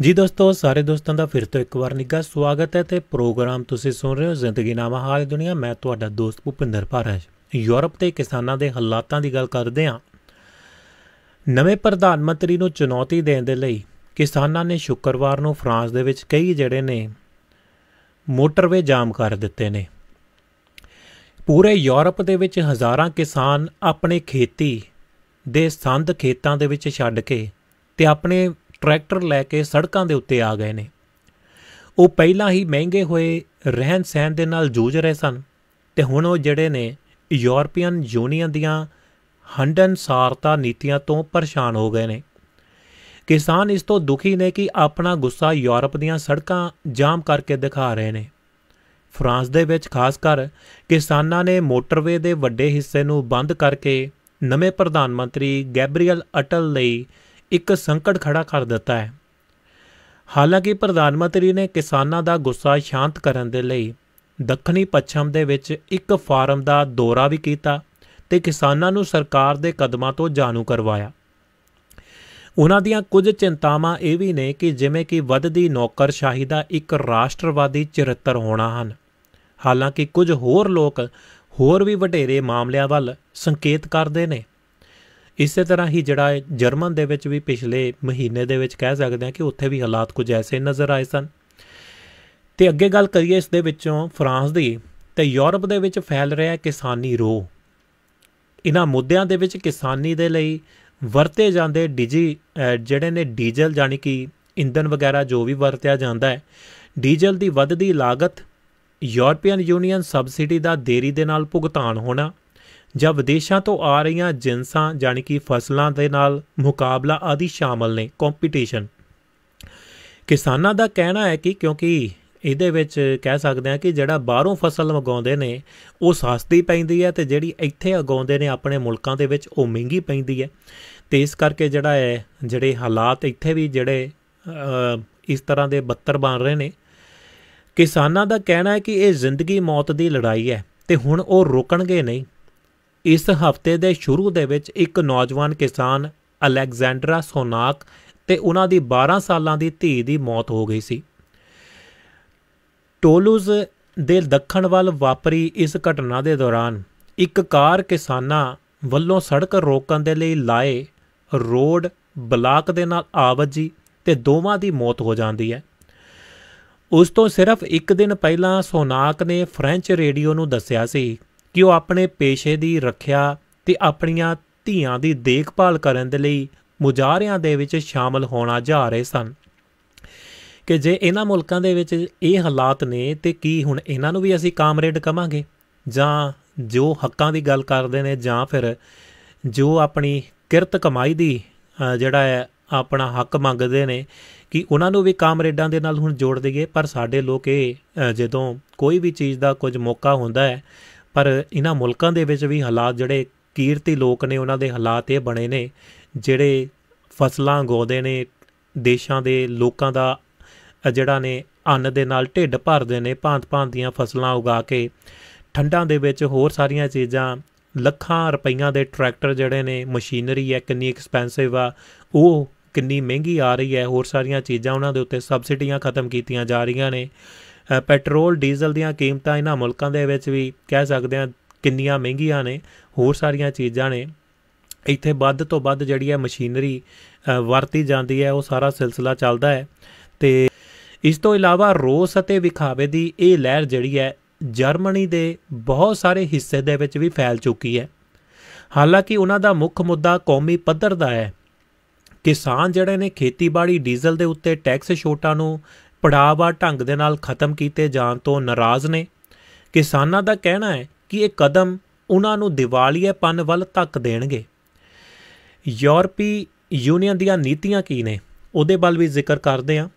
ਜੀ ਦੋਸਤੋ ਸਾਰੇ ਦੋਸਤਾਂ ਦਾ ਫਿਰ ਤੋਂ ਇੱਕ ਵਾਰ ਨਿੱਘਾ ਸਵਾਗਤ ਹੈ ਤੇ ਪ੍ਰੋਗਰਾਮ ਤੁਸੀਂ ਸੁਣ ਰਹੇ ਹੋ ਜ਼ਿੰਦਗੀ ਨਾਮਾ ਹਾਲ ਦੁਨੀਆ ਮੈਂ ਤੁਹਾਡਾ ਦੋਸਤ ਭੁਪਿੰਦਰ ਭਾਰਾਜ ਯੂਰਪ ਤੇ ਕਿਸਾਨਾਂ ਦੇ ਹਾਲਾਤਾਂ ਦੀ ਗੱਲ ਕਰਦੇ ਹਾਂ ਨਵੇਂ ਪ੍ਰਧਾਨ ਮੰਤਰੀ ਨੂੰ ਚੁਣੌਤੀ ਦੇਣ ਦੇ ਲਈ ਕਿਸਾਨਾਂ ਨੇ ਸ਼ੁੱਕਰਵਾਰ ਨੂੰ ਫਰਾਂਸ ਦੇ ਵਿੱਚ ਕਈ ਜਿਹੜੇ ਨੇ ਮੋਟਰਵੇ ਜਾਮ ਕਰ ਦਿੱਤੇ ਨੇ ਪੂਰੇ ਯੂਰਪ ਦੇ ਵਿੱਚ ਹਜ਼ਾਰਾਂ ਕਿਸਾਨ ਆਪਣੇ ਖੇਤੀ ਦੇ ਸੰਦ ਖੇਤਾਂ ਦੇ ਵਿੱਚ ਛੱਡ ਕੇ ਤੇ ਆਪਣੇ ਟਰੈਕਟਰ ਲੈ ਕੇ ਸੜਕਾਂ ਦੇ ਉੱਤੇ ਆ ਗਏ ਨੇ ਉਹ ਪਹਿਲਾਂ ਹੀ ਮਹਿੰਗੇ ਹੋਏ ਰਹਿਣ ਸਹਿਣ ਦੇ ਨਾਲ ਜੂਝ ਰਹੇ ਸਨ ਤੇ ਹੁਣ ਉਹ ਜਿਹੜੇ ਨੇ ਯੂਰਪੀਅਨ ਯੂਨੀਅਨ ਦੀਆਂ ਸਾਰਤਾ ਨੀਤੀਆਂ ਤੋਂ ਪਰੇਸ਼ਾਨ ਹੋ ਗਏ ਨੇ ਕਿਸਾਨ ਇਸ ਤੋਂ ਦੁਖੀ ਨੇ ਕਿ ਆਪਣਾ ਗੁੱਸਾ ਯੂਰਪ ਦੀਆਂ ਸੜਕਾਂ ਜਾਮ ਕਰਕੇ ਦਿਖਾ ਰਹੇ ਨੇ ਫਰਾਂਸ ਦੇ ਵਿੱਚ ਖਾਸ ਕਰ ਕਿਸਾਨਾਂ ਨੇ ਮੋਟਰਵੇ ਦੇ ਵੱਡੇ ਹਿੱਸੇ ਨੂੰ ਬੰਦ ਕਰਕੇ ਨਵੇਂ ਪ੍ਰਧਾਨ ਮੰਤਰੀ ਗੈਬਰੀਅਲ ਅਟਲ ਲਈ ਇੱਕ ਸੰਕਟ ਖੜਾ ਕਰ ਦਿੱਤਾ ਹੈ ਹਾਲਾਂਕਿ ਪ੍ਰਧਾਨ ਮੰਤਰੀ ਨੇ ਕਿਸਾਨਾਂ ਦਾ ਗੁੱਸਾ ਸ਼ਾਂਤ ਕਰਨ ਦੇ ਲਈ ਦੱਖਣੀ ਪੱਛਮ ਦੇ ਵਿੱਚ ਇੱਕ ਫਾਰਮ ਦਾ ਦੌਰਾ ਵੀ ਕੀਤਾ ਤੇ ਕਿਸਾਨਾਂ ਨੂੰ ਸਰਕਾਰ ਦੇ ਕਦਮਾਂ ਤੋਂ ਜਾਣੂ ਕਰਵਾਇਆ ਉਹਨਾਂ ਦੀਆਂ ਕੁਝ ਚਿੰਤਾਵਾਂ ਇਹ ਵੀ ਨੇ ਕਿ ਜਿਵੇਂ ਕਿ ਵੱਧਦੀ ਨੌਕਰਸ਼ਾਹੀ ਦਾ ਇੱਕ ਰਾਸ਼ਟਰਵਾਦੀ ਚਰਿੱਤਰ ਹੋਣਾ ਹਨ ਹਾਲਾਂਕਿ ਕੁਝ ਹੋਰ ਲੋਕ ਹੋਰ ਵੀ ਵਡੇਰੇ ਮਾਮਲਿਆਂ ਵੱਲ ਸੰਕੇਤ ਕਰਦੇ ਨੇ ਇਸੇ ਤਰ੍ਹਾਂ ਹੀ ਜਿਹੜਾ ਜਰਮਨ ਦੇ ਵਿੱਚ ਵੀ ਪਿਛਲੇ ਮਹੀਨੇ ਦੇ ਵਿੱਚ ਕਹਿ ਸਕਦੇ ਹਾਂ ਕਿ ਉੱਥੇ ਵੀ ਹਾਲਾਤ ਕੁਝ ਐਸੇ ਨਜ਼ਰ ਆਏ ਸਨ ਤੇ ਅੱਗੇ ਗੱਲ ਕਰੀਏ ਇਸ ਦੇ ਵਿੱਚੋਂ ਫਰਾਂਸ ਦੀ ਤੇ ਯੂਰਪ ਦੇ ਵਿੱਚ ਫੈਲ ਰਿਹਾ ਕਿਸਾਨੀ ਰੋ ਇਹਨਾਂ ਮੁੱਦਿਆਂ ਦੇ ਵਿੱਚ ਕਿਸਾਨੀ ਦੇ ਲਈ ਵਰਤੇ ਜਾਂਦੇ ਡੀਜੀ ਜਿਹੜੇ ਨੇ ਡੀਜ਼ਲ ਜਾਨੀ ਕਿ ਇੰਧਨ ਵਗੈਰਾ ਜੋ ਵੀ ਵਰਤਿਆ ਜਾਂਦਾ ਹੈ ਡੀਜ਼ਲ ਦੀ ਵੱਧਦੀ ਲਾਗਤ ਯੂਰਪੀਅਨ ਯੂਨੀਅਨ ਸਬਸਿਡੀ ਦਾ ਦੇਰੀ ਦੇ ਨਾਲ ਭੁਗਤਾਨ ਹੋਣਾ ਜਾਂ ਵਿਦੇਸ਼ਾਂ ਤੋਂ ਆ ਰਹੀਆਂ ਜਿੰਸਾਂ ਜਾਨੀ ਕਿ ਫਸਲਾਂ ਦੇ ਨਾਲ ਮੁਕਾਬਲਾ ਆਦੀ ਸ਼ਾਮਲ ਨੇ ਕੰਪੀਟੀਸ਼ਨ ਕਿਸਾਨਾਂ ਦਾ ਕਹਿਣਾ ਹੈ ਕਿ ਕਿਉਂਕਿ ਇਹਦੇ ਵਿੱਚ ਕਹਿ ਸਕਦੇ ਆ ਕਿ ਜਿਹੜਾ ਬਾਹਰੋਂ ਫਸਲ ਮੰਗਾਉਂਦੇ ਨੇ ਉਹ ਸਸਤੀ ਪੈਂਦੀ ਹੈ ਤੇ ਜਿਹੜੀ ਇੱਥੇ ਉਗਾਉਂਦੇ ਨੇ ਆਪਣੇ ਮੁਲਕਾਂ ਦੇ ਵਿੱਚ ਉਹ ਮਹਿੰਗੀ ਪੈਂਦੀ ਹੈ ਤੇ ਇਸ ਕਰਕੇ ਜਿਹੜਾ ਹੈ ਜਿਹੜੇ ਹਾਲਾਤ ਇੱਥੇ ਵੀ ਜਿਹੜੇ ਇਸ ਤਰ੍ਹਾਂ ਦੇ ਬੱਤਰ ਬਣ ਰਹੇ ਨੇ ਕਿਸਾਨਾਂ ਦਾ ਕਹਿਣਾ ਹੈ ਕਿ ਇਹ ਜ਼ਿੰਦਗੀ ਮੌਤ ਦੀ ਲੜਾਈ ਹੈ ਤੇ ਹੁਣ ਉਹ ਰੁਕਣਗੇ ਨਹੀਂ ਇਸ ਹਫਤੇ ਦੇ ਸ਼ੁਰੂ ਦੇ ਵਿੱਚ ਇੱਕ ਨੌਜਵਾਨ ਕਿਸਾਨ ਅਲੈਗਜ਼ੈਂਡਰਾ ਸੋਨਾਕ ਤੇ ਉਹਨਾਂ ਦੀ 12 ਸਾਲਾਂ ਦੀ ਧੀ ਦੀ ਮੌਤ ਹੋ ਗਈ ਸੀ ਟੋਲੂਜ਼ ਦੇ ਦੱਖਣ ਵੱਲ ਵਾਪਰੀ ਇਸ ਘਟਨਾ ਦੇ ਦੌਰਾਨ ਇੱਕ ਕਾਰ ਕਿਸਾਨਾਂ ਵੱਲੋਂ ਸੜਕ ਰੋਕਣ ਦੇ ਲਈ ਲਾਏ ਰੋਡ ਬਲਾਕ ਦੇ ਨਾਲ ਆਵਜੀ ਤੇ ਦੋਵਾਂ ਦੀ ਮੌਤ ਹੋ ਜਾਂਦੀ ਹੈ ਉਸ ਤੋਂ ਸਿਰਫ ਇੱਕ ਦਿਨ ਪਹਿਲਾਂ ਸੋਨਾਕ ਨੇ ਫ੍ਰੈਂਚ ਰੇਡੀਓ ਨੂੰ ਦੱਸਿਆ ਸੀ ਕਿ ਉਹ ਆਪਣੇ ਪੇਸ਼ੇ ਦੀ ਰੱਖਿਆ ਤੇ ਆਪਣੀਆਂ ਧੀਆਂ ਦੀ ਦੇਖਭਾਲ ਕਰਨ ਦੇ ਲਈ ਮੁਜ਼ਾਹਰਿਆਂ ਦੇ ਵਿੱਚ ਸ਼ਾਮਲ ਹੋਣਾ ਜਾ ਰਹੇ ਸਨ ਕਿ ਜੇ ਇਹਨਾਂ ਮੁਲਕਾਂ ਦੇ ਵਿੱਚ ਇਹ ਹਾਲਾਤ ਨੇ ਤੇ ਕੀ ਹੁਣ ਇਹਨਾਂ ਨੂੰ ਵੀ ਅਸੀਂ ਕਾਮਰੇਡ ਕਵਾਂਗੇ ਜਾਂ ਜੋ ਹੱਕਾਂ ਦੀ ਗੱਲ ਕਰਦੇ ਨੇ ਜਾਂ ਫਿਰ ਜੋ ਆਪਣੀ ਕਿਰਤ ਕਮਾਈ ਦੀ ਜਿਹੜਾ ਹੈ ਆਪਣਾ ਹੱਕ ਮੰਗਦੇ ਨੇ ਕਿ ਉਹਨਾਂ ਨੂੰ ਵੀ ਕਾਮਰੇਡਾਂ ਦੇ ਨਾਲ ਹੁਣ ਜੋੜ ਦਈਏ ਪਰ ਸਾਡੇ ਲੋਕ ਇਹ ਜਦੋਂ ਕੋਈ ਵੀ ਚੀਜ਼ ਦਾ ਕੁਝ ਮੌਕਾ ਹੁੰਦਾ ਹੈ ਪਰ ਇਹਨਾਂ ਮੁਲਕਾਂ ਦੇ ਵਿੱਚ ਵੀ ਹਾਲਾਤ ਜਿਹੜੇ ਕੀਰਤੀ ਲੋਕ ਨੇ ਉਹਨਾਂ ਦੇ ਹਾਲਾਤ ਇਹ ਬਣੇ ਨੇ ਜਿਹੜੇ ਫਸਲਾਂ ਗੋਦੇ ਨੇ ਦੇਸ਼ਾਂ ਦੇ ਲੋਕਾਂ ਦਾ ਜਿਹੜਾ ਨੇ ਅੰਨ ਦੇ ਨਾਲ ਢਿੱਡ ਭਰਦੇ ਨੇ ਭਾਂਤ-ਭਾਂਤ ਦੀਆਂ ਫਸਲਾਂ ਉਗਾ ਕੇ ਠੰਡਾਂ ਦੇ ਵਿੱਚ ਹੋਰ ਸਾਰੀਆਂ ਚੀਜ਼ਾਂ ਲੱਖਾਂ ਰੁਪਈਆਂ ਦੇ ਟਰੈਕਟਰ ਜਿਹੜੇ ਨੇ ਮਸ਼ੀਨਰੀ ਹੈ ਕਿੰਨੀ ਐਕਸਪੈਂਸਿਵ ਆ ਉਹ ਕਿੰਨੀ ਮਹਿੰਗੀ ਆ ਰਹੀ ਹੈ ਹੋਰ ਸਾਰੀਆਂ ਚੀਜ਼ਾਂ ਉਹਨਾਂ ਦੇ ਉੱਤੇ ਸਬਸਿਡੀਆਂ ਖਤਮ ਕੀਤੀਆਂ ਜਾ ਰਹੀਆਂ ਨੇ ਪੈਟਰੋਲ ਡੀਜ਼ਲ ਦੀਆਂ ਕੀਮਤਾਂ ਇਹਨਾਂ ਮੁਲਕਾਂ ਦੇ ਵਿੱਚ ਵੀ ਕਹਿ ਸਕਦੇ ਆ ਕਿੰਨੀਆਂ ਮਹਿੰਗੀਆਂ ਨੇ ਹੋਰ ਸਾਰੀਆਂ ਚੀਜ਼ਾਂ ਨੇ ਇੱਥੇ ਵੱਧ ਤੋਂ ਵੱਧ ਜਿਹੜੀ ਹੈ ਮਸ਼ੀਨਰੀ ਵਰਤੀ ਜਾਂਦੀ ਹੈ ਉਹ ਸਾਰਾ ਸਿਲਸਿਲਾ ਚੱਲਦਾ ਹੈ ਤੇ ਇਸ ਤੋਂ ਇਲਾਵਾ ਰੋਸ ਅਤੇ ਵਿਖਾਵੇ ਦੀ ਇਹ ਲਹਿਰ ਜਿਹੜੀ ਹੈ ਜਰਮਨੀ ਦੇ ਬਹੁਤ ਸਾਰੇ ਹਿੱਸੇ ਦੇ ਵਿੱਚ ਵੀ ਫੈਲ ਚੁੱਕੀ ਹੈ ਹਾਲਾਂਕਿ ਉਹਨਾਂ ਦਾ ਮੁੱਖ ਮੁੱਦਾ ਕੌਮੀ ਪੱਧਰ ਦਾ ਹੈ ਕਿਸਾਨ ਜਿਹੜੇ ਨੇ ਖੇਤੀਬਾੜੀ ਡੀਜ਼ਲ ਦੇ ਉੱਤੇ ਟੈਕਸ ਛੋਟਾਂ ਨੂੰ ਪੜਾਵਾ ਢੰਗ ਦੇ ਨਾਲ ਖਤਮ ਕੀਤੇ ਜਾਣ ਤੋਂ ਨਾਰਾਜ਼ ਨੇ ਕਿਸਾਨਾਂ ਦਾ ਕਹਿਣਾ ਹੈ ਕਿ ਇਹ ਕਦਮ ਉਹਨਾਂ ਨੂੰ ਦੀਵਾਲੀਏਪਨ ਵੱਲ ਧੱਕ ਦੇਣਗੇ ਯੂਰਪੀ ਯੂਨੀਅਨ ਦੀਆਂ ਨੀਤੀਆਂ ਕੀ ਨੇ ਉਹਦੇ ਵੱਲ ਵੀ ਜ਼ਿਕਰ ਕਰਦੇ ਆ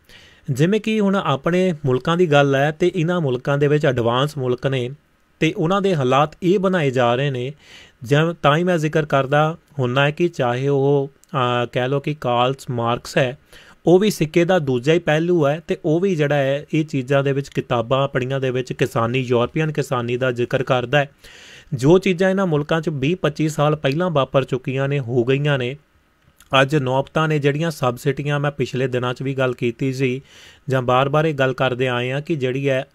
ਜਿਵੇਂ ਕਿ ਹੁਣ ਆਪਣੇ ਮੁਲਕਾਂ ਦੀ ਗੱਲ ਹੈ ਤੇ ਇਹਨਾਂ ਮੁਲਕਾਂ ਦੇ ਵਿੱਚ ਐਡਵਾਂਸ ਮੁਲਕ ਨੇ ਤੇ ਉਹਨਾਂ ਦੇ ਹਾਲਾਤ ਇਹ ਬਣਾਏ ਜਾ ਰਹੇ ਨੇ ਜਿਵੇਂ ਤਾਂ ਹੀ ਮੈਂ ਜ਼ਿਕਰ ਕਰਦਾ ਹੁੰਨਾ ਹੈ ਕਿ ਚਾਹੇ ਉਹ ਕਹਿ ਲੋ ਕਿ ਕਾਰਲਸ ਮਾਰਕਸ ਹੈ ਉਹ ਵੀ ਸਿੱਕੇ ਦਾ ਦੂਜਾ ਹੀ ਪਹਿਲੂ ਹੈ ਤੇ ਉਹ ਵੀ ਜਿਹੜਾ ਹੈ ਇਹ ਚੀਜ਼ਾਂ ਦੇ ਵਿੱਚ ਕਿਤਾਬਾਂ ਪੜੀਆਂ ਦੇ ਵਿੱਚ ਕਿਸਾਨੀ ਯੂਰਪੀਅਨ ਕਿਸਾਨੀ ਦਾ ਜ਼ਿਕਰ ਕਰਦਾ ਹੈ ਜੋ ਚੀਜ਼ਾਂ ਇਹਨਾਂ ਮੁਲਕਾਂ 'ਚ 20-25 ਸਾਲ ਪਹਿਲਾਂ ਵਾਪਰ ਚੁੱਕੀਆਂ ਨੇ ਹੋ ਗਈਆਂ ਨੇ ਅੱਜ ਨੌਪਤਾ ਨੇ ਜਿਹੜੀਆਂ ਸਬਸਿਡੀਆਂ ਮੈਂ ਪਿਛਲੇ ਦਿਨਾਂ 'ਚ ਵੀ ਗੱਲ ਕੀਤੀ ਸੀ ਜਾਂ ਬਾਰ-ਬਾਰ ਇਹ ਗੱਲ ਕਰਦੇ ਆਏ ਆ ਕਿ ਜਿਹੜੀ ਹੈ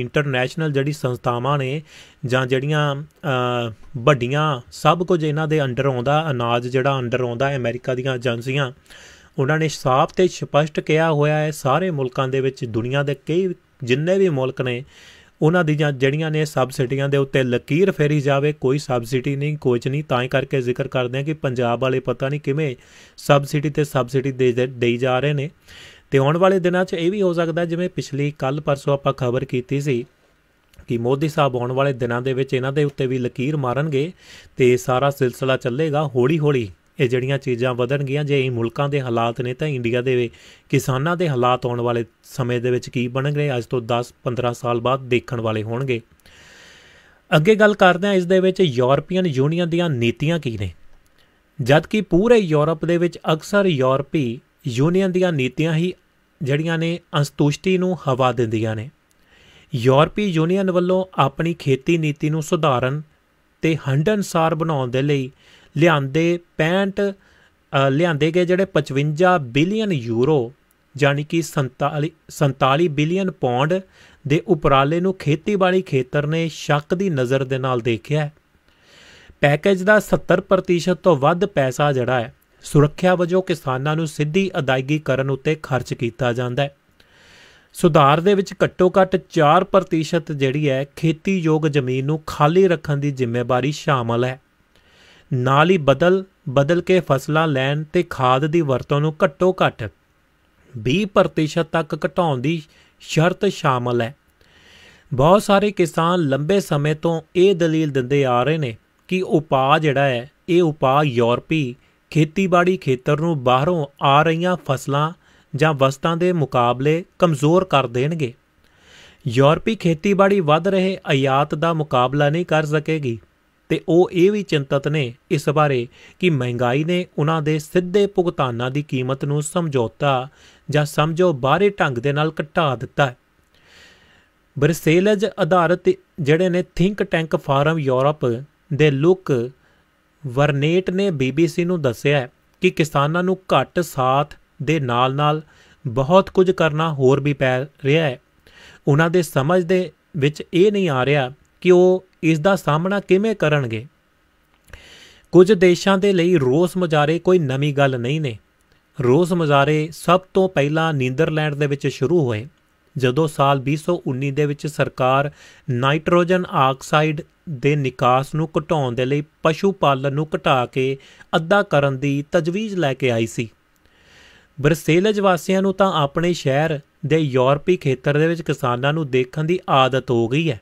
ਇੰਟਰਨੈਸ਼ਨਲ ਜਿਹੜੀ ਸੰਸਥਾਵਾਂ ਨੇ ਜਾਂ ਜਿਹੜੀਆਂ ਵੱਡੀਆਂ ਸਭ ਕੁਝ ਇਹਨਾਂ ਦੇ ਅੰਡਰ ਆਉਂਦਾ ਅਨਾਜ ਜਿਹੜਾ ਅੰਡਰ ਆਉਂਦਾ ਅਮਰੀਕਾ ਦੀਆਂ ਏਜੰਸੀਆਂ ਉਹਨਾਂ ਨੇ ਸਾਫ਼ ਤੇ ਸਪਸ਼ਟ ਕਿਹਾ ਹੋਇਆ ਹੈ ਸਾਰੇ ਮੁਲਕਾਂ ਦੇ ਵਿੱਚ ਦੁਨੀਆ ਦੇ ਕਈ ਜਿੰਨੇ ਵੀ ਮੁਲਕ ਨੇ ਉਹਨਾਂ ਦੀ ਜਿਹੜੀਆਂ ਨੇ ਸਬਸਿਡੀਆਂ ਦੇ ਉੱਤੇ ਲਕੀਰ ਫੇਰੀ ਜਾਵੇ ਕੋਈ ਸਬਸਿਡੀ ਨਹੀਂ ਕੁਝ ਨਹੀਂ ਤਾਂ ਹੀ ਕਰਕੇ ਜ਼ਿਕਰ ਕਰਦੇ ਆ ਕਿ ਪੰਜਾਬ ਵਾਲੇ ਪਤਾ ਨਹੀਂ ਕਿਵੇਂ ਸਬਸਿਡੀ ਤੇ ਸਬਸਿਡੀ ਦੇਈ ਜਾ ਰਹੇ ਨੇ ਤੇ ਆਉਣ ਵਾਲੇ ਦਿਨਾਂ 'ਚ ਇਹ ਵੀ ਹੋ ਸਕਦਾ ਜਿਵੇਂ ਪਿਛਲੀ ਕੱਲ ਪਰਸੋਂ ਆਪਾਂ ਖਬਰ ਕੀਤੀ ਸੀ ਕਿ ਮੋਦੀ ਸਾਹਿਬ ਆਉਣ ਵਾਲੇ ਦਿਨਾਂ ਦੇ ਵਿੱਚ ਇਹਨਾਂ ਦੇ ਉੱਤੇ ਵੀ ਲਕੀਰ ਮਾਰਨਗੇ ਤੇ ਸਾਰਾ ਸਿਲਸਿਲਾ ਚੱਲੇਗਾ ਹੌਲੀ-ਹੌਲੀ ਇਹ ਜਿਹੜੀਆਂ ਚੀਜ਼ਾਂ ਵਧਣਗੀਆਂ ਜੇ ਇਹ ਮੁਲਕਾਂ ਦੇ ਹਾਲਾਤ ਨੇ ਤਾਂ ਇੰਡੀਆ ਦੇ ਕਿਸਾਨਾਂ ਦੇ ਹਾਲਾਤ ਆਉਣ ਵਾਲੇ ਸਮੇਂ ਦੇ ਵਿੱਚ ਕੀ ਬਣਨਗੇ ਅੱਜ ਤੋਂ 10 15 ਸਾਲ ਬਾਅਦ ਦੇਖਣ ਵਾਲੇ ਹੋਣਗੇ ਅੱਗੇ ਗੱਲ ਕਰਦੇ ਹਾਂ ਇਸ ਦੇ ਵਿੱਚ ਯੂਰਪੀਅਨ ਯੂਨੀਅਨ ਦੀਆਂ ਨੀਤੀਆਂ ਕੀ ਨੇ ਜਦ ਕਿ ਪੂਰੇ ਯੂਰਪ ਦੇ ਵਿੱਚ ਅਕਸਰ ਯੂਰਪੀ ਯੂਨੀਅਨ ਦੀਆਂ ਨੀਤੀਆਂ ਹੀ ਜਿਹੜੀਆਂ ਨੇ ਅਸੰਤੁਸ਼ਟੀ ਨੂੰ ਹਵਾ ਦਿੰਦੀਆਂ ਨੇ ਯੂਰਪੀ ਯੂਨੀਅਨ ਵੱਲੋਂ ਆਪਣੀ ਖੇਤੀ ਨੀਤੀ ਨੂੰ ਸੁਧਾਰਨ ਤੇ ਹੰਡਨਸਾਰ ਬਣਾਉਣ ਦੇ ਲਈ ਲਿਆਂਦੇ 65 ਲਿਆਂਦੇ ਗਏ ਜਿਹੜੇ 55 ਬਿਲੀਅਨ ਯੂਰੋ ਯਾਨੀ ਕਿ 47 47 ਬਿਲੀਅਨ ਪੌਂਡ ਦੇ ਉਪਰਾਲੇ ਨੂੰ ਖੇਤੀਬਾੜੀ ਖੇਤਰ ਨੇ ਸ਼ੱਕ ਦੀ ਨਜ਼ਰ ਦੇ ਨਾਲ ਦੇਖਿਆ ਪੈਕੇਜ ਦਾ 70% ਤੋਂ ਵੱਧ ਪੈਸਾ ਜਿਹੜਾ ਹੈ ਸੁਰੱਖਿਆ ਵਜੋਂ ਕਿਸਾਨਾਂ ਨੂੰ ਸਿੱਧੀ ਅਦਾਇਗੀ ਕਰਨ ਉੱਤੇ ਖਰਚ ਕੀਤਾ ਜਾਂਦਾ ਹੈ ਸੁਧਾਰ ਦੇ ਵਿੱਚ ਘੱਟੋ-ਘੱਟ 4% ਜਿਹੜੀ ਹੈ ਖੇਤੀਯੋਗ ਜ਼ਮੀਨ ਨੂੰ ਖਾਲੀ ਰੱਖਣ ਦੀ ਜ਼ਿੰਮੇਵਾਰੀ ਸ਼ਾਮਲ ਹੈ ਨਾਲ ਹੀ ਬਦਲ ਬਦਲ ਕੇ ਫਸਲਾਂ ਲੈਣ ਤੇ ਖਾਦ ਦੀ ਵਰਤੋਂ ਨੂੰ ਘੱਟੋ ਘੱਟ 20% ਤੱਕ ਘਟਾਉਣ ਦੀ ਸ਼ਰਤ ਸ਼ਾਮਲ ਹੈ ਬਹੁਤ ਸਾਰੇ ਕਿਸਾਨ ਲੰਬੇ ਸਮੇਂ ਤੋਂ ਇਹ ਦਲੀਲ ਦਿੰਦੇ ਆ ਰਹੇ ਨੇ ਕਿ ਉਪਾਅ ਜਿਹੜਾ ਹੈ ਇਹ ਉਪਾਅ ਯੂਰਪੀ ਖੇਤੀਬਾੜੀ ਖੇਤਰ ਨੂੰ ਬਾਹਰੋਂ ਆ ਰਹੀਆਂ ਫਸਲਾਂ ਜਾਂ ਵਸਤਾਂ ਦੇ ਮੁਕਾਬਲੇ ਕਮਜ਼ੋਰ ਕਰ ਦੇਣਗੇ ਯੂਰਪੀ ਖੇਤੀਬਾੜੀ ਵੱਧ ਰਹੇ ਆਯਾਤ ਦਾ ਮੁਕਾਬਲਾ ਨਹੀਂ ਕਰ ਸਕੇਗੀ ਤੇ ਉਹ ਇਹ ਵੀ ਚਿੰਤਤ ਨੇ ਇਸ ਬਾਰੇ ਕਿ ਮਹਿੰਗਾਈ ਨੇ ਉਹਨਾਂ ਦੇ ਸਿੱਧੇ ਭੁਗਤਾਨਾਂ ਦੀ ਕੀਮਤ ਨੂੰ ਸਮਝੌਤਾ ਜਾਂ ਸਮਝੋ ਬਾਹਰੇ ਢੰਗ ਦੇ ਨਾਲ ਘਟਾ ਦਿੱਤਾ ਹੈ ਬਰਸੇਲਜ ਆਧਾਰਿਤ ਜਿਹੜੇ ਨੇ ਥਿੰਕ ਟੈਂਕ ਫਾਰਮ ਯੂਰਪ ਦੇ ਲੁੱਕ ਵਰਨੇਟ ਨੇ ਬੀਬੀਸੀ ਨੂੰ ਦੱਸਿਆ ਕਿ ਕਿਸਾਨਾਂ ਨੂੰ ਘੱਟ ਸਾਥ ਦੇ ਨਾਲ-ਨਾਲ ਬਹੁਤ ਕੁਝ ਕਰਨਾ ਹੋਰ ਵੀ ਪੈ ਰਿਹਾ ਹੈ ਉਹਨਾਂ ਦੇ ਸਮਝ ਦੇ ਵਿੱਚ ਇਹ ਨਹੀਂ ਆ ਰਿਹਾ ਕਿ ਉਹ ਇਸ ਦਾ ਸਾਹਮਣਾ ਕਿਵੇਂ ਕਰਨਗੇ ਕੁਝ ਦੇਸ਼ਾਂ ਦੇ ਲਈ ਰੋਸ ਮੁਜ਼ਾਰੇ ਕੋਈ ਨਵੀਂ ਗੱਲ ਨਹੀਂ ਨੇ ਰੋਸ ਮੁਜ਼ਾਰੇ ਸਭ ਤੋਂ ਪਹਿਲਾਂ ਨੀਦਰਲੈਂਡ ਦੇ ਵਿੱਚ ਸ਼ੁਰੂ ਹੋਏ ਜਦੋਂ ਸਾਲ 2019 ਦੇ ਵਿੱਚ ਸਰਕਾਰ ਨਾਈਟ੍ਰੋਜਨ ਆਕਸਾਈਡ ਦੇ ਨਿਕਾਸ ਨੂੰ ਘਟਾਉਣ ਦੇ ਲਈ ਪਸ਼ੂ ਪਾਲਣ ਨੂੰ ਘਟਾ ਕੇ ਅੱਧਾ ਕਰਨ ਦੀ ਤਜਵੀਜ਼ ਲੈ ਕੇ ਆਈ ਸੀ ਬ੍ਰਸੇਲਜ ਵਾਸੀਆਂ ਨੂੰ ਤਾਂ ਆਪਣੇ ਸ਼ਹਿਰ ਦੇ ਯੂਰਪੀ ਖੇਤਰ ਦੇ ਵਿੱਚ ਕਿਸਾਨਾਂ ਨੂੰ ਦੇਖਣ ਦੀ ਆਦਤ ਹੋ ਗਈ ਹੈ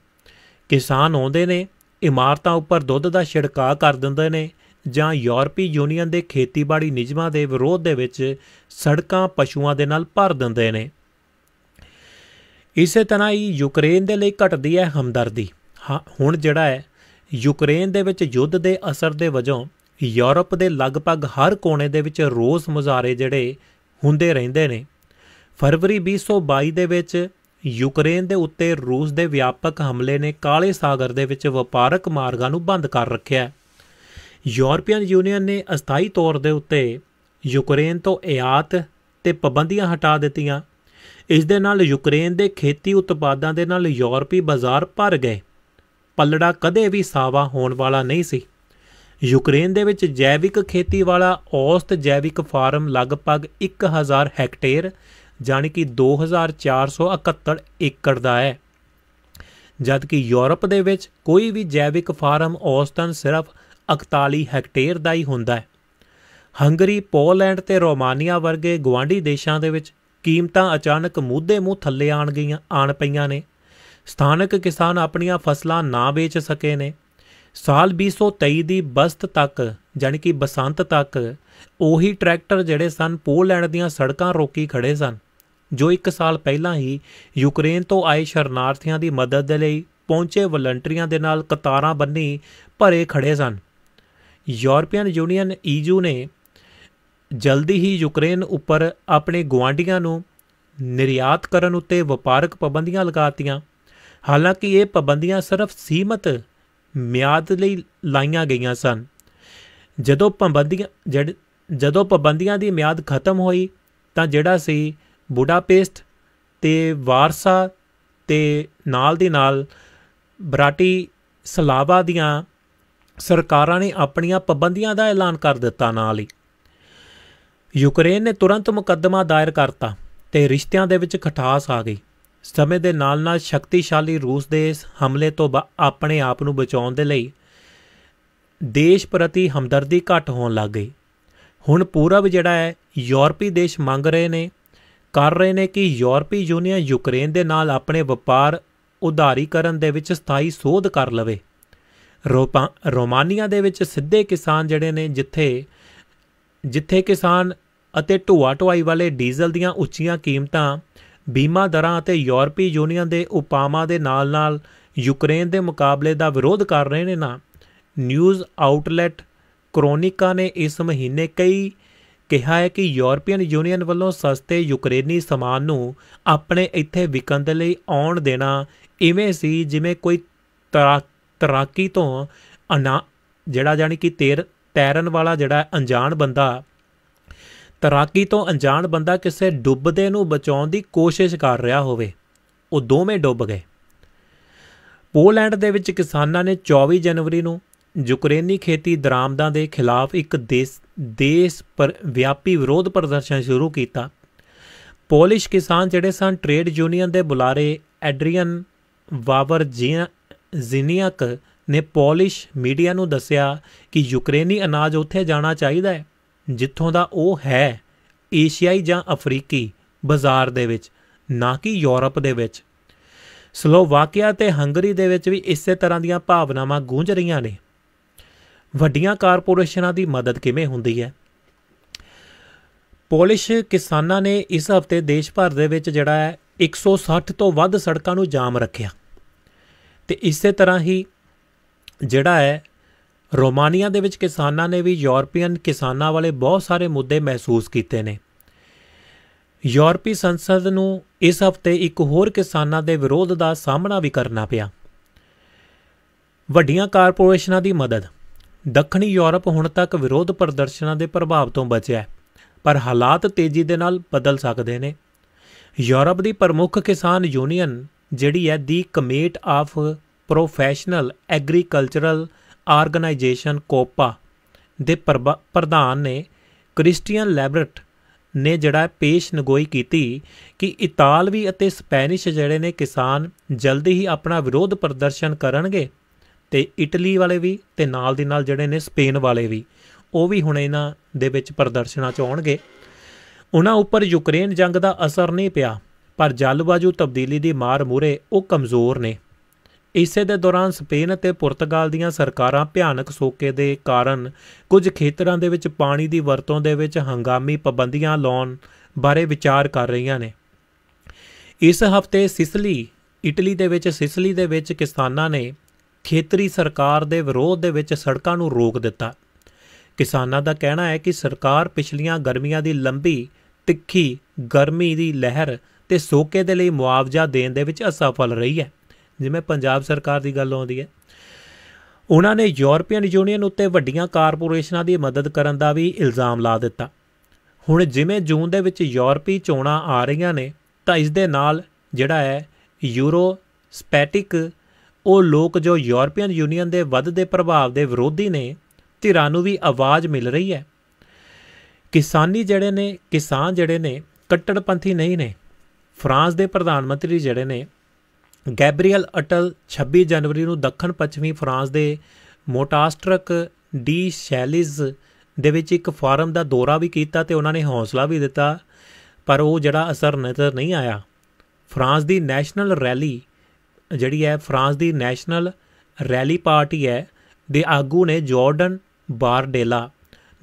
ਕਿਸਾਨ ਆਉਂਦੇ ਨੇ ਇਮਾਰਤਾਂ ਉੱਪਰ ਦੁੱਧ ਦਾ ਛਿੜਕਾਅ ਕਰ ਦਿੰਦੇ ਨੇ ਜਾਂ ਯੂਰਪੀ ਯੂਨੀਅਨ ਦੇ ਖੇਤੀਬਾੜੀ ਨਿਯਮਾਂ ਦੇ ਵਿਰੋਧ ਦੇ ਵਿੱਚ ਸੜਕਾਂ ਪਸ਼ੂਆਂ ਦੇ ਨਾਲ ਭਰ ਦਿੰਦੇ ਨੇ ਇਸੇ ਤਰ੍ਹਾਂ ਹੀ ਯੂਕਰੇਨ ਦੇ ਲਈ ਘਟਦੀ ਹੈ ਹਮਦਰਦੀ ਹੁਣ ਜਿਹੜਾ ਹੈ ਯੂਕਰੇਨ ਦੇ ਵਿੱਚ ਯੁੱਧ ਦੇ ਅਸਰ ਦੇ ਵਜੋਂ ਯੂਰਪ ਦੇ ਲਗਭਗ ਹਰ ਕੋਨੇ ਦੇ ਵਿੱਚ ਰੋਸ ਮੁਜ਼ਾਰੇ ਜਿਹੜੇ ਹੁੰਦੇ ਰਹਿੰਦੇ ਨੇ ਫਰਵਰੀ 2022 ਦੇ ਵਿੱਚ ਯੂਕਰੇਨ ਦੇ ਉੱਤੇ ਰੂਸ ਦੇ ਵਿਆਪਕ ਹਮਲੇ ਨੇ ਕਾਲੇ ਸਾਗਰ ਦੇ ਵਿੱਚ ਵਪਾਰਕ ਮਾਰਗਾਂ ਨੂੰ ਬੰਦ ਕਰ ਰੱਖਿਆ ਹੈ ਯੂਰਪੀਅਨ ਯੂਨੀਅਨ ਨੇ ਅਸਥਾਈ ਤੌਰ ਦੇ ਉੱਤੇ ਯੂਕਰੇਨ ਤੋਂ ਆਯਾਤ ਤੇ ਪਾਬੰਦੀਆਂ ਹਟਾ ਦਿੱਤੀਆਂ ਇਸ ਦੇ ਨਾਲ ਯੂਕਰੇਨ ਦੇ ਖੇਤੀ ਉਤਪਾਦਾਂ ਦੇ ਨਾਲ ਯੂਰਪੀ ਬਾਜ਼ਾਰ ਭਰ ਗਏ ਪੱਲੜਾ ਕਦੇ ਵੀ ਸਾਵਾ ਹੋਣ ਵਾਲਾ ਨਹੀਂ ਸੀ ਯੂਕਰੇਨ ਦੇ ਵਿੱਚ ਜੈਵਿਕ ਖੇਤੀ ਵਾਲਾ ਔਸਤ ਜੈਵਿਕ ਫਾਰਮ ਲਗਭਗ 1000 ਹੈਕਟੇਅਰ ਜਾਨੀ ਕਿ 2471 ਏਕੜ ਦਾ ਹੈ ਜਦ ਕਿ ਯੂਰਪ ਦੇ ਵਿੱਚ ਕੋਈ ਵੀ ਜੈਵਿਕ ਫਾਰਮ ਔਸਤਨ ਸਿਰਫ 41 ਹੈਕਟੇਅਰ ਦਾ ਹੀ ਹੁੰਦਾ ਹੈ ਹੰਗਰੀ ਪੋਲੈਂਡ ਤੇ ਰੋਮਾਨੀਆ ਵਰਗੇ ਗਵਾਂਢੀ ਦੇਸ਼ਾਂ ਦੇ ਵਿੱਚ ਕੀਮਤਾਂ ਅਚਾਨਕ ਮੂਧੇ ਮੂੰਹ ਥੱਲੇ ਆਣ ਗਈਆਂ ਆਣ ਪਈਆਂ ਨੇ ਸਥਾਨਕ ਕਿਸਾਨ ਆਪਣੀਆਂ ਫਸਲਾਂ ਨਾ ਵੇਚ ਸਕੇ ਨੇ ਸਾਲ 2023 ਦੀ ਬਸਤ ਤੱਕ ਜਾਨਕੀ ਕਿ ਬਸੰਤ ਤੱਕ ਉਹੀ ਟਰੈਕਟਰ ਜਿਹੜੇ ਸਨ ਪੋਲੈਂਡ ਦੀਆਂ ਸੜਕਾਂ ਰੋਕੀ ਖੜੇ ਸਨ ਜੋ 1 ਸਾਲ ਪਹਿਲਾਂ ਹੀ ਯੂਕਰੇਨ ਤੋਂ ਆਏ ਸ਼ਰਨਾਰਥੀਆਂ ਦੀ ਮਦਦ ਦੇ ਲਈ ਪਹੁੰਚੇ ਵਲੰਟੀਅਰਾਂ ਦੇ ਨਾਲ ਕਤਾਰਾਂ ਬੰਨੀ ਭਰੇ ਖੜੇ ਸਨ ਯੂਰਪੀਅਨ ਯੂਨੀਅਨ ਈਯੂ ਨੇ ਜਲਦੀ ਹੀ ਯੂਕਰੇਨ ਉੱਪਰ ਆਪਣੇ ਗਵਾਂਡੀਆਂ ਨੂੰ ਨਿਰਯਾਤ ਕਰਨ ਉੱਤੇ ਵਪਾਰਕ ਪਾਬੰਦੀਆਂ ਲਗਾਤੀਆਂ ਹਾਲਾਂਕਿ ਇਹ ਪਾਬੰਦੀਆਂ ਸਿਰਫ ਸੀਮਤ ਮਿਆਦ ਲਈ ਲਾਈਆਂ ਗਈਆਂ ਸਨ ਜਦੋਂ ਪਾਬੰਦੀਆਂ ਜਦੋਂ ਪਾਬੰਦੀਆਂ ਦੀ ਮਿਆਦ ਖਤਮ ਹੋਈ ਤਾਂ ਜਿਹੜਾ ਸੀ ਬੁਡਾਪੇਸਟ ਤੇ ਵਾਰਸਾ ਤੇ ਨਾਲ ਦੇ ਨਾਲ ਬਰਾਟੀ ਸਲਾਵਾ ਦੀਆਂ ਸਰਕਾਰਾਂ ਨੇ ਆਪਣੀਆਂ ਪਾਬੰਦੀਆਂ ਦਾ ਐਲਾਨ ਕਰ ਦਿੱਤਾ ਨਾਲ ਹੀ ਯੂਕਰੇਨ ਨੇ ਤੁਰੰਤ ਮੁਕੱਦਮਾ ਦਾਇਰ ਕਰਤਾ ਤੇ ਰਿਸ਼ਤਿਆਂ ਦੇ ਵਿੱਚ ਖਟਾਸ ਆ ਗਈ ਸਮੇਂ ਦੇ ਨਾਲ-ਨਾਲ ਸ਼ਕਤੀਸ਼ਾਲੀ ਰੂਸ ਦੇ ਹਮਲੇ ਤੋਂ ਆਪਣੇ ਆਪ ਨੂੰ ਬਚਾਉਣ ਦੇ ਲਈ ਦੇਸ਼ ਪ੍ਰਤੀ ਹਮਦਰਦੀ ਘਟ ਹੋਣ ਲੱਗ ਗਈ ਹੁਣ ਪੂਰਬ ਜਿਹੜਾ ਹੈ ਯੂਰਪੀ ਦੇਸ਼ ਮੰਗ ਰਹੇ ਨੇ ਕਰ ਰਹੇ ਨੇ ਕਿ ਯੂਰਪੀ ਯੂਨੀਅਨ ਯੂਕਰੇਨ ਦੇ ਨਾਲ ਆਪਣੇ ਵਪਾਰ ਉਧਾਰੀਕਰਨ ਦੇ ਵਿੱਚ ਸਥਾਈ ਸੋਧ ਕਰ ਲਵੇ ਰੋਮਾਨੀਆ ਦੇ ਵਿੱਚ ਸਿੱਧੇ ਕਿਸਾਨ ਜਿਹੜੇ ਨੇ ਜਿੱਥੇ ਜਿੱਥੇ ਕਿਸਾਨ ਅਤੇ ਢੋਆ ਢੁਆਈ ਵਾਲੇ ਡੀਜ਼ਲ ਦੀਆਂ ਉੱਚੀਆਂ ਕੀਮਤਾਂ ਬੀਮਾ ਦਰਾਂ ਅਤੇ ਯੂਰਪੀ ਯੂਨੀਅਨ ਦੇ ਉਪਾਵਾਂ ਦੇ ਨਾਲ-ਨਾਲ ਯੂਕਰੇਨ ਦੇ ਮੁਕਾਬਲੇ ਦਾ ਵਿਰੋਧ ਕਰ ਰਹੇ ਨੇ ਨਾ ਨਿਊਜ਼ ਆਊਟਲੈਟ ਕ੍ਰੋਨਿਕਾ ਨੇ ਇਸ ਮਹੀਨੇ ਕਈ ਕਿਹਾ ਹੈ ਕਿ ਯੂਰਪੀਅਨ ਯੂਨੀਅਨ ਵੱਲੋਂ ਸਸਤੇ ਯੂਕਰੇਨੀ ਸਮਾਨ ਨੂੰ ਆਪਣੇ ਇੱਥੇ ਵਿਕਣ ਦੇ ਲਈ ਆਉਣ ਦੇਣਾ ਇਵੇਂ ਸੀ ਜਿਵੇਂ ਕੋਈ ਤਰਾਕੀ ਤੋਂ ਅਨਾ ਜਿਹੜਾ ਜਾਨੀ ਕਿ ਤੇਰ ਤੈਰਨ ਵਾਲਾ ਜਿਹੜਾ ਅਣਜਾਣ ਬੰਦਾ ਤਰਾਕੀ ਤੋਂ ਅਣਜਾਣ ਬੰਦਾ ਕਿਸੇ ਡੁੱਬਦੇ ਨੂੰ ਬਚਾਉਣ ਦੀ ਕੋਸ਼ਿਸ਼ ਕਰ ਰਿਹਾ ਹੋਵੇ ਉਹ ਦੋਵੇਂ ਡੁੱਬ ਗਏ ਪੋਲੈਂਡ ਦੇ ਵਿੱਚ ਕਿਸਾਨਾਂ ਨੇ 24 ਜਨਵਰੀ ਨੂੰ ਯੂਕਰੇਨੀ ਖੇਤੀ ਦਰਾਮਦਾਂ ਦੇ ਖਿਲਾਫ ਇੱਕ ਦੇਸ਼ ਦੇਸ਼ ਪਰ ਵਿਆਪੀ ਵਿਰੋਧ ਪ੍ਰਦਰਸ਼ਨ ਸ਼ੁਰੂ ਕੀਤਾ ਪੋਲਿਸ਼ ਕਿਸਾਨ ਜਿਹੜੇ ਸਨ ਟ੍ਰੇਡ ਯੂਨੀਅਨ ਦੇ ਬੁਲਾਰੇ ਐਡਰੀਅਨ ਵਾਵਰ ਜ਼ਿਨੀਅਕ ਨੇ ਪੋਲਿਸ਼ ਮੀਡੀਆ ਨੂੰ ਦੱਸਿਆ ਕਿ ਯੂਕਰੇਨੀ ਅਨਾਜ ਉੱਥੇ ਜਾਣਾ ਚਾਹੀਦਾ ਹੈ ਜਿੱਥੋਂ ਦਾ ਉਹ ਹੈ ਏਸ਼ੀਆਈ ਜਾਂ ਅਫਰੀਕੀ ਬਾਜ਼ਾਰ ਦੇ ਵਿੱਚ ਨਾ ਕਿ ਯੂਰਪ ਦੇ ਵਿੱਚ ਸਲੋਵਾਕੀਆ ਤੇ ਹੰਗਰੀ ਦੇ ਵਿੱਚ ਵੀ ਇਸੇ ਤਰ੍ਹਾਂ ਦੀਆਂ ਭਾਵਨਾਵਾਂ ਗੂੰਜ ਰਹੀਆਂ ਨੇ ਵੱਡੀਆਂ ਕਾਰਪੋਰੇਸ਼ਨਾਂ ਦੀ ਮਦਦ ਕਿਵੇਂ ਹੁੰਦੀ ਹੈ ਪੋਲਿਸ਼ ਕਿਸਾਨਾਂ ਨੇ ਇਸ ਹਫਤੇ ਦੇਸ਼ ਭਰ ਦੇ ਵਿੱਚ ਜਿਹੜਾ ਹੈ 160 ਤੋਂ ਵੱਧ ਸੜਕਾਂ ਨੂੰ ਜਾਮ ਰੱਖਿਆ ਤੇ ਇਸੇ ਤਰ੍ਹਾਂ ਹੀ ਜਿਹੜਾ ਹੈ ਰੋਮਾਨੀਆ ਦੇ ਵਿੱਚ ਕਿਸਾਨਾਂ ਨੇ ਵੀ ਯੂਰਪੀਅਨ ਕਿਸਾਨਾਂ ਵਾਲੇ ਬਹੁਤ ਸਾਰੇ ਮੁੱਦੇ ਮਹਿਸੂਸ ਕੀਤੇ ਨੇ ਯੂਰਪੀ ਸੰਸਦ ਨੂੰ ਇਸ ਹਫਤੇ ਇੱਕ ਹੋਰ ਕਿਸਾਨਾਂ ਦੇ ਵਿਰੋਧ ਦਾ ਸਾਹਮਣਾ ਵੀ ਕਰਨਾ ਪਿਆ ਵੱਡੀਆਂ ਕਾਰਪੋਰੇਸ਼ਨਾਂ ਦੀ ਮਦਦ ਦੱਖਣੀ ਯੂਰਪ ਹੁਣ ਤੱਕ ਵਿਰੋਧ ਪ੍ਰਦਰਸ਼ਨਾਂ ਦੇ ਪ੍ਰਭਾਵ ਤੋਂ ਬਚਿਆ ਹੈ ਪਰ ਹਾਲਾਤ ਤੇਜ਼ੀ ਦੇ ਨਾਲ ਬਦਲ ਸਕਦੇ ਨੇ ਯੂਰਪ ਦੀ ਪ੍ਰਮੁੱਖ ਕਿਸਾਨ ਯੂਨੀਅਨ ਜਿਹੜੀ ਹੈ ਦੀ committee of professional agricultural organisation COPA ਦੇ ਪ੍ਰਧਾਨ ਨੇ ਕ੍ਰਿਸਟੀਅਨ ਲੈਬਰਟ ਨੇ ਜਿਹੜਾ ਪੇਸ਼ ਨਗੋਈ ਕੀਤੀ ਕਿ ਇਤਾਲਵੀ ਅਤੇ ਸਪੈਨਿਸ਼ ਜਿਹੜੇ ਨੇ ਕਿਸਾਨ ਜਲਦੀ ਹੀ ਆਪਣਾ ਵਿਰੋਧ ਪ੍ਰਦਰਸ਼ਨ ਕਰਨਗੇ ਤੇ ਇਟਲੀ ਵਾਲੇ ਵੀ ਤੇ ਨਾਲ ਦੀ ਨਾਲ ਜਿਹੜੇ ਨੇ ਸਪੇਨ ਵਾਲੇ ਵੀ ਉਹ ਵੀ ਹੁਣ ਇਹਨਾਂ ਦੇ ਵਿੱਚ ਪ੍ਰਦਰਸ਼ਨਾਂ 'ਚ ਆਉਣਗੇ ਉਹਨਾਂ ਉੱਪਰ ਯੂਕਰੇਨ ਜੰਗ ਦਾ ਅਸਰ ਨਹੀਂ ਪਿਆ ਪਰ ਜਲਵਾਯੂ ਤਬਦੀਲੀ ਦੀ ਮਾਰ ਮੂਰੇ ਉਹ ਕਮਜ਼ੋਰ ਨੇ ਇਸੇ ਦੇ ਦੌਰਾਨ ਸਪੇਨ ਅਤੇ ਪੁਰਤਗਾਲ ਦੀਆਂ ਸਰਕਾਰਾਂ ਭਿਆਨਕ ਸੋਕੇ ਦੇ ਕਾਰਨ ਕੁਝ ਖੇਤਰਾਂ ਦੇ ਵਿੱਚ ਪਾਣੀ ਦੀ ਵਰਤੋਂ ਦੇ ਵਿੱਚ ਹੰਗਾਮੀ ਪਾਬੰਦੀਆਂ ਲਾਉਣ ਬਾਰੇ ਵਿਚਾਰ ਕਰ ਰਹੀਆਂ ਨੇ ਇਸ ਹਫਤੇ ਸਿਸਲੀ ਇਟਲੀ ਦੇ ਵਿੱਚ ਸਿਸਲੀ ਦੇ ਵਿੱਚ ਕਿਸਾਨਾਂ ਨੇ ਖੇਤਰੀ ਸਰਕਾਰ ਦੇ ਵਿਰੋਧ ਦੇ ਵਿੱਚ ਸੜਕਾਂ ਨੂੰ ਰੋਕ ਦਿੱਤਾ ਕਿਸਾਨਾਂ ਦਾ ਕਹਿਣਾ ਹੈ ਕਿ ਸਰਕਾਰ ਪਿਛਲੀਆਂ ਗਰਮੀਆਂ ਦੀ ਲੰਬੀ ਤਿੱਖੀ ਗਰਮੀ ਦੀ ਲਹਿਰ ਤੇ ਸੋਕੇ ਦੇ ਲਈ ਮੁਆਵਜ਼ਾ ਦੇਣ ਦੇ ਵਿੱਚ ਅਸਫਲ ਰਹੀ ਹੈ ਜਿਵੇਂ ਪੰਜਾਬ ਸਰਕਾਰ ਦੀ ਗੱਲ ਆਉਂਦੀ ਹੈ ਉਹਨਾਂ ਨੇ ਯੂਰਪੀਅਨ ਯੂਨੀਅਨ ਉੱਤੇ ਵੱਡੀਆਂ ਕਾਰਪੋਰੇਸ਼ਨਾਂ ਦੀ ਮਦਦ ਕਰਨ ਦਾ ਵੀ ਇਲਜ਼ਾਮ ਲਾ ਦਿੱਤਾ ਹੁਣ ਜਿਵੇਂ ਜੂਨ ਦੇ ਵਿੱਚ ਯੂਰਪੀ ਚੋਣਾਂ ਆ ਰਹੀਆਂ ਨੇ ਤਾਂ ਇਸ ਦੇ ਨਾਲ ਜਿਹੜਾ ਹੈ ਯੂਰੋ ਸਪੈਟਿਕ ਉਹ ਲੋਕ ਜੋ ਯੂਰਪੀਅਨ ਯੂਨੀਅਨ ਦੇ ਵੱਧਦੇ ਪ੍ਰਭਾਵ ਦੇ ਵਿਰੋਧੀ ਨੇ ਧਿਰਾਂ ਨੂੰ ਵੀ ਆਵਾਜ਼ ਮਿਲ ਰਹੀ ਹੈ ਕਿਸਾਨੀ ਜਿਹੜੇ ਨੇ ਕਿਸਾਨ ਜਿਹੜੇ ਨੇ ਕੱਟੜਪੰਥੀ ਨਹੀਂ ਨੇ ਫਰਾਂਸ ਦੇ ਪ੍ਰਧਾਨ ਮੰਤਰੀ ਜਿਹੜੇ ਨੇ ਗੈਬਰੀਅਲ ਅਟਲ 26 ਜਨਵਰੀ ਨੂੰ ਦੱਖਣ ਪੱਛਮੀ ਫਰਾਂਸ ਦੇ ਮੋਟਾਸਟਰਕ ਡੀ ਸ਼ੈਲਿਜ਼ ਦੇ ਵਿੱਚ ਇੱਕ ਫਾਰਮ ਦਾ ਦੌਰਾ ਵੀ ਕੀਤਾ ਤੇ ਉਹਨਾਂ ਨੇ ਹੌਸਲਾ ਵੀ ਦਿੱਤਾ ਪਰ ਉਹ ਜਿਹੜਾ ਅਸਰ ਨਜ਼ਰ ਨਹੀਂ ਆਇਆ ਫਰਾਂਸ ਦੀ ਨੈਸ਼ਨਲ ਰੈਲੀ ਜਿਹੜੀ ਹੈ ਫਰਾਂਸ ਦੀ ਨੈਸ਼ਨਲ ਰੈਲੀ ਪਾਰਟੀ ਹੈ ਦੇ ਆਗੂ ਨੇ ਜਾਰਡਨ ਬਾਰਡੇਲਾ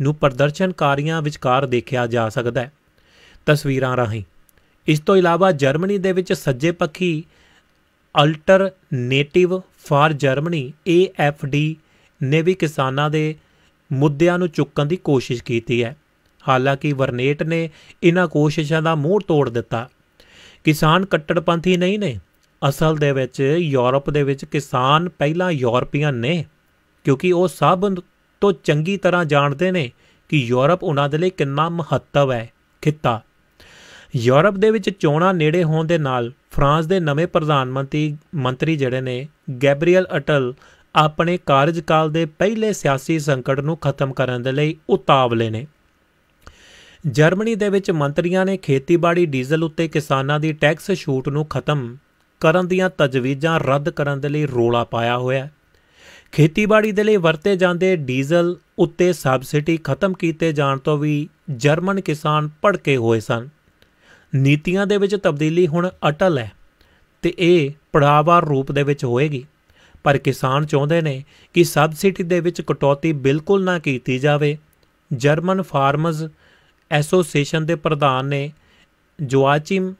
ਨੂੰ ਪ੍ਰਦਰਸ਼ਨਕਾਰੀਆਂ ਵਿਚਕਾਰ ਦੇਖਿਆ ਜਾ ਸਕਦਾ ਹੈ ਤਸਵੀਰਾਂ ਰਾਹੀਂ ਇਸ ਤੋਂ ਇਲਾਵਾ ਜਰਮਨੀ ਦੇ ਵਿੱਚ ਸੱਜੇ ਪੱਖੀ ਅਲਟਰਨੇਟਿਵ ਫਾਰ ਜਰਮਨੀ ਡੀ ਨੇ ਵੀ ਕਿਸਾਨਾਂ ਦੇ ਮੁੱਦਿਆਂ ਨੂੰ ਚੁੱਕਣ ਦੀ ਕੋਸ਼ਿਸ਼ ਕੀਤੀ ਹੈ ਹਾਲਾਂਕਿ ਵਰਨੇਟ ਨੇ ਇਹਨਾਂ ਕੋਸ਼ਿਸ਼ਾਂ ਦਾ ਮੂੰਹ ਤੋੜ ਦਿੱਤਾ ਕਿਸਾਨ ਕੱਟੜਪੰਥੀ ਨਹੀਂ ਨੇ ਅਸਲ ਦੇ ਵਿੱਚ ਯੂਰਪ ਦੇ ਵਿੱਚ ਕਿਸਾਨ ਪਹਿਲਾਂ ਯੂਰਪੀਅਨ ਨੇ ਕਿਉਂਕਿ ਉਹ ਸਭ ਤੋਂ ਚੰਗੀ ਤਰ੍ਹਾਂ ਜਾਣਦੇ ਨੇ ਕਿ ਯੂਰਪ ਉਹਨਾਂ ਦੇ ਲਈ ਕਿੰਨਾ ਮਹੱਤਵ ਹੈ ਖਿੱਤਾ ਯੂਰਪ ਦੇ ਵਿੱਚ ਚੋਣਾਂ ਨੇੜੇ ਹੋਣ ਦੇ ਨਾਲ ਫਰਾਂਸ ਦੇ ਨਵੇਂ ਪ੍ਰਧਾਨ ਮੰਤਰੀ ਮੰਤਰੀ ਜਿਹੜੇ ਨੇ ਗੈਬਰੀਅਲ ਅਟਲ ਆਪਣੇ ਕਾਰਜਕਾਲ ਦੇ ਪਹਿਲੇ ਸਿਆਸੀ ਸੰਕਟ ਨੂੰ ਖਤਮ ਕਰਨ ਦੇ ਲਈ ਉਤਾਵਲੇ ਨੇ ਜਰਮਨੀ ਦੇ ਵਿੱਚ ਮੰਤਰੀਆਂ ਨੇ ਖੇਤੀਬਾੜੀ ਡੀਜ਼ਲ ਉੱਤੇ ਕਿਸਾਨਾਂ ਦੀ ਟੈਕਸ ਛੂਟ ਨੂੰ ਖਤਮ ਕਰਨ ਦੀਆਂ ਤਜਵੀਜ਼ਾਂ ਰੱਦ ਕਰਨ ਦੇ ਲਈ ਰੋਲਾ ਪਾਇਆ ਹੋਇਆ ਹੈ ਖੇਤੀਬਾੜੀ ਦੇ ਲਈ ਵਰਤੇ ਜਾਂਦੇ ਡੀਜ਼ਲ ਉੱਤੇ ਸਬਸਿਡੀ ਖਤਮ ਕੀਤੇ ਜਾਣ ਤੋਂ ਵੀ ਜਰਮਨ ਕਿਸਾਨ ਭੜਕੇ ਹੋਏ ਸਨ ਨੀਤੀਆਂ ਦੇ ਵਿੱਚ ਤਬਦੀਲੀ ਹੁਣ ਅਟਲ ਹੈ ਤੇ ਇਹ ਪੜਾਵਾਰ ਰੂਪ ਦੇ ਵਿੱਚ ਹੋਏਗੀ ਪਰ ਕਿਸਾਨ ਚਾਹੁੰਦੇ ਨੇ ਕਿ ਸਬਸਿਡੀ ਦੇ ਵਿੱਚ ਕਟੌਤੀ ਬਿਲਕੁਲ ਨਾ ਕੀਤੀ ਜਾਵੇ ਜਰਮਨ ਫਾਰਮਰਸ ਐਸੋਸੀਏਸ਼ਨ ਦੇ ਪ੍ਰਧਾਨ ਨੇ ਜੋਆਚਿਮ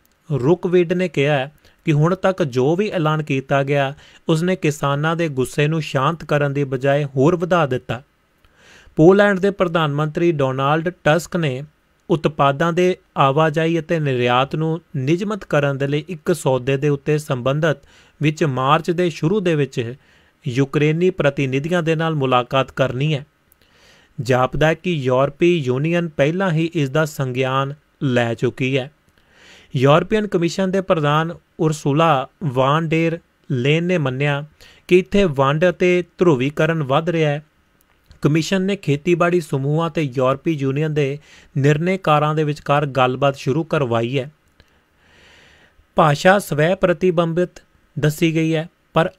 ਰੁਕਵਿਡ ਨੇ ਕਿਹਾ ਕਿ ਹੁਣ ਤੱਕ ਜੋ ਵੀ ਐਲਾਨ ਕੀਤਾ ਗਿਆ ਉਸਨੇ ਕਿਸਾਨਾਂ ਦੇ ਗੁੱਸੇ ਨੂੰ ਸ਼ਾਂਤ ਕਰਨ ਦੀ ਬਜਾਏ ਹੋਰ ਵਧਾ ਦਿੱਤਾ ਪੋਲੈਂਡ ਦੇ ਪ੍ਰਧਾਨ ਮੰਤਰੀ ਡੋਨਾਲਡ ਟਸਕ ਨੇ ਉਤਪਾਦਾਂ ਦੇ ਆਵਾਜਾਈ ਅਤੇ ਨਿਰਯਾਤ ਨੂੰ ਨਿਯਮਤ ਕਰਨ ਦੇ ਲਈ ਇੱਕ ਸੌਦੇ ਦੇ ਉੱਤੇ ਸੰਬੰਧਤ ਵਿੱਚ ਮਾਰਚ ਦੇ ਸ਼ੁਰੂ ਦੇ ਵਿੱਚ ਯੂਕਰੇਨੀ ਪ੍ਰਤੀਨਿਧੀਆਂ ਦੇ ਨਾਲ ਮੁਲਾਕਾਤ ਕਰਨੀ ਹੈ ਜਾਪਦਾ ਹੈ ਕਿ ਯੂਰਪੀ ਯੂਨੀਅਨ ਪਹਿਲਾਂ ਹੀ ਇਸ ਦਾ ਸੰਗਿਆਨ ਲੈ ਚੁੱਕੀ ਹੈ ਯੂਰਪੀਅਨ ਕਮਿਸ਼ਨ ਦੇ ਪ੍ਰਧਾਨ ਉਰਸੂਲਾ ਵਾਨ ਡੇਰ ਲੇਨ ਨੇ ਮੰਨਿਆ ਕਿ ਇੱਥੇ ਵੰਡ ਅਤੇ ਧਰੂਵੀਕਰਨ ਵੱਧ ਰਿਹਾ ਹੈ ਕਮਿਸ਼ਨ ਨੇ ਖੇਤੀਬਾੜੀ ਸਮੂਹਾਂ ਤੇ ਯੂਰਪੀ ਯੂਨੀਅਨ ਦੇ ਨਿਰਣੇਕਾਰਾਂ ਦੇ ਵਿਚਕਾਰ ਗੱਲਬਾਤ ਸ਼ੁਰੂ ਕਰਵਾਈ ਹੈ ਭਾਸ਼ਾ ਸਵੈ ਪ੍ਰਤੀਬੰਬਿਤ ਦੱਸੀ ਗਈ ਹੈ ਪਰ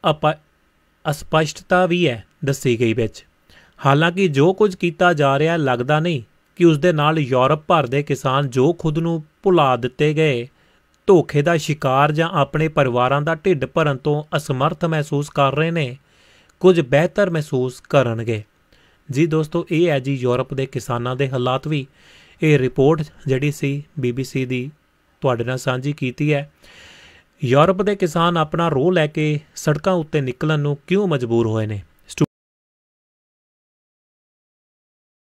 ਅਸਪਸ਼ਟਤਾ ਵੀ ਹੈ ਦੱਸੀ ਗਈ ਵਿੱਚ ਹਾਲਾਂਕਿ ਜੋ ਕੁਝ ਕੀਤਾ ਜਾ ਰਿਹਾ ਲੱਗਦਾ ਨਹੀਂ ਕਿ ਉਸ ਦੇ ਨਾਲ ਯੂਰਪ ਭਰ ਦੇ ਕਿਸਾਨ ਜੋ ਖੁਦ ਨੂੰ ਭੁਲਾ ਦਿੱਤੇ ਗਏ ਧੋਖੇ ਦਾ ਸ਼ਿਕਾਰ ਜਾਂ ਆਪਣੇ ਪਰਿਵਾਰਾਂ ਦਾ ਢਿੱਡ ਭਰਨ ਤੋਂ ਅਸਮਰਥ ਮਹਿਸੂਸ ਕਰ ਰਹੇ ਨੇ ਕੁਝ ਬਿਹਤਰ ਮਹਿਸੂਸ ਕਰਨਗੇ ਜੀ ਦੋਸਤੋ ਇਹ ਹੈ ਜੀ ਯੂਰਪ ਦੇ ਕਿਸਾਨਾਂ ਦੇ ਹਾਲਾਤ ਵੀ ਇਹ ਰਿਪੋਰਟ ਜਿਹੜੀ ਸੀ ਬੀਬੀਸੀ ਦੀ ਤੁਹਾਡੇ ਨਾਲ ਸਾਂਝੀ ਕੀਤੀ ਹੈ ਯੂਰਪ ਦੇ ਕਿਸਾਨ ਆਪਣਾ ਰੋਹ ਲੈ ਕੇ ਸੜਕਾਂ ਉੱਤੇ ਨਿਕਲਣ ਨੂੰ ਕਿਉਂ ਮਜਬੂਰ ਹੋਏ ਨੇ